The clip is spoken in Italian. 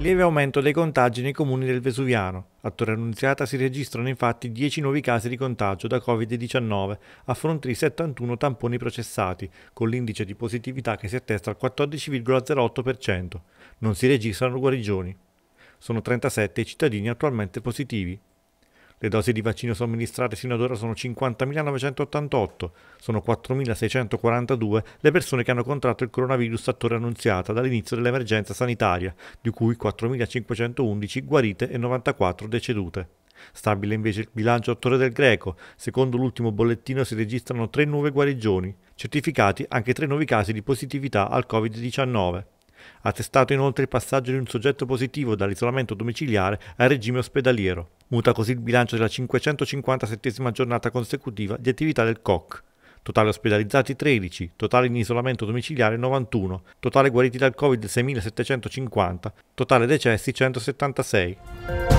Lieve aumento dei contagi nei comuni del Vesuviano. A Torre Annunziata si registrano infatti 10 nuovi casi di contagio da Covid-19 a fronte di 71 tamponi processati, con l'indice di positività che si attesta al 14,08%. Non si registrano guarigioni. Sono 37 i cittadini attualmente positivi, le dosi di vaccino somministrate sino ad ora sono 50.988, sono 4.642 le persone che hanno contratto il coronavirus a torre annunziata dall'inizio dell'emergenza sanitaria, di cui 4.511 guarite e 94 decedute. Stabile invece il bilancio a Torre del Greco. Secondo l'ultimo bollettino si registrano tre nuove guarigioni, certificati anche tre nuovi casi di positività al Covid-19. Attestato inoltre il passaggio di un soggetto positivo dall'isolamento domiciliare al regime ospedaliero. Muta così il bilancio della 557 giornata consecutiva di attività del COC. Totale ospedalizzati 13, totale in isolamento domiciliare 91, totale guariti dal Covid 6750, totale decessi 176.